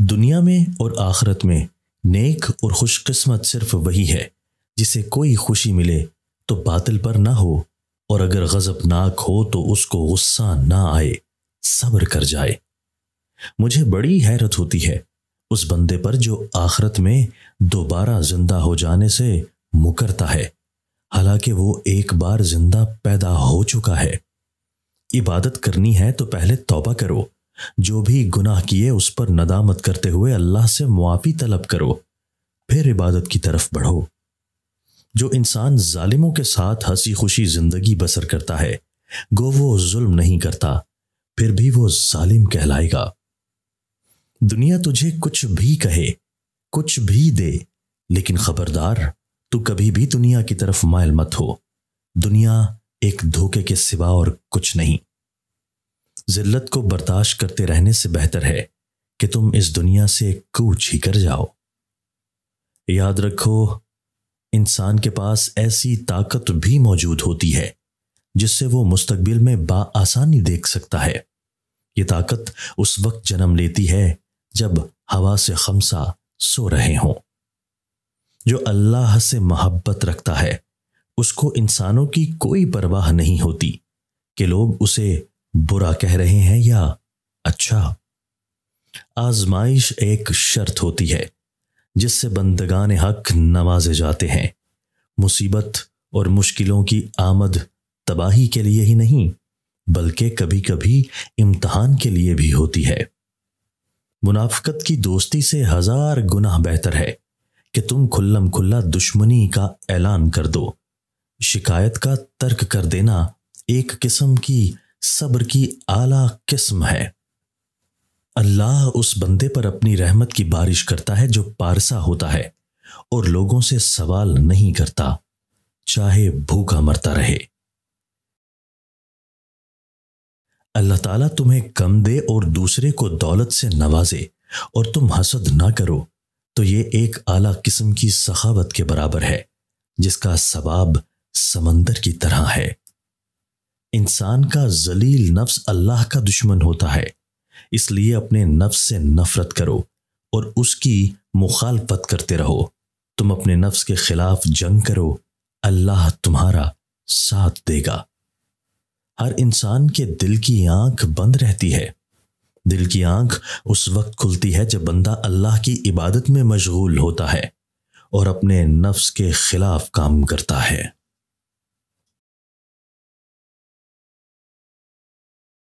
दुनिया में और आखरत में नेक और खुशकस्मत सिर्फ वही है जिसे कोई खुशी मिले तो बातिल पर ना हो और अगर गज़बनाक हो तो उसको गुस्सा ना आए सब्र कर जाए मुझे बड़ी हैरत होती है उस बंदे पर जो आखरत में दोबारा जिंदा हो जाने से मुकरता है हालांकि वो एक बार जिंदा पैदा हो चुका है इबादत करनी है तो पहले तौबा करो जो भी गुनाह किए उस पर नदामत करते हुए अल्लाह से मुआफ़ी तलब करो फिर इबादत की तरफ बढ़ो जो इंसान जालिमों के साथ हंसी खुशी जिंदगी बसर करता है गो वो जुल्म नहीं करता फिर भी वो जालिम कहलाएगा दुनिया तुझे कुछ भी कहे कुछ भी दे लेकिन खबरदार तू कभी भी दुनिया की तरफ मायल मत हो दुनिया एक धोखे के सिवा और कुछ नहीं जिल्लत को बर्दाश्त करते रहने से बेहतर है कि तुम इस दुनिया से कूच ही कर जाओ याद रखो इंसान के पास ऐसी ताकत भी मौजूद होती है जिससे वो मुस्तकबिल में बासानी देख सकता है ये ताकत उस वक्त जन्म लेती है जब हवा से खमसा सो रहे हों जो अल्लाह से मोहब्बत रखता है उसको इंसानों की कोई परवाह नहीं होती कि लोग उसे बुरा कह रहे हैं या अच्छा आजमाइश एक शर्त होती है जिससे बंदगान हक नवाजे जाते हैं मुसीबत और मुश्किलों की आमद तबाही के लिए ही नहीं बल्कि कभी कभी इम्तहान के लिए भी होती है मुनाफकत की दोस्ती से हजार गुना बेहतर है कि तुम खुल्लम खुल्ला दुश्मनी का ऐलान कर दो शिकायत का तर्क कर देना एक किस्म की सब्र की आला किस्म है अल्लाह उस बंदे पर अपनी रहमत की बारिश करता है जो पारसा होता है और लोगों से सवाल नहीं करता चाहे भूखा मरता रहे अल्लाह ताला तुम्हें कम दे और दूसरे को दौलत से नवाजे और तुम हसद ना करो तो ये एक आला किस्म की सखावत के बराबर है जिसका सवाब समंदर की तरह है इंसान का जलील नफ्स अल्लाह का दुश्मन होता है इसलिए अपने नफ्स से नफरत करो और उसकी मुखालफत करते रहो तुम अपने नफ्स के खिलाफ जंग करो अल्लाह तुम्हारा साथ देगा हर इंसान के दिल की आंख बंद रहती है दिल की आंख उस वक्त खुलती है जब बंदा अल्लाह की इबादत में मशगूल होता है और अपने नफ्स के खिलाफ काम करता है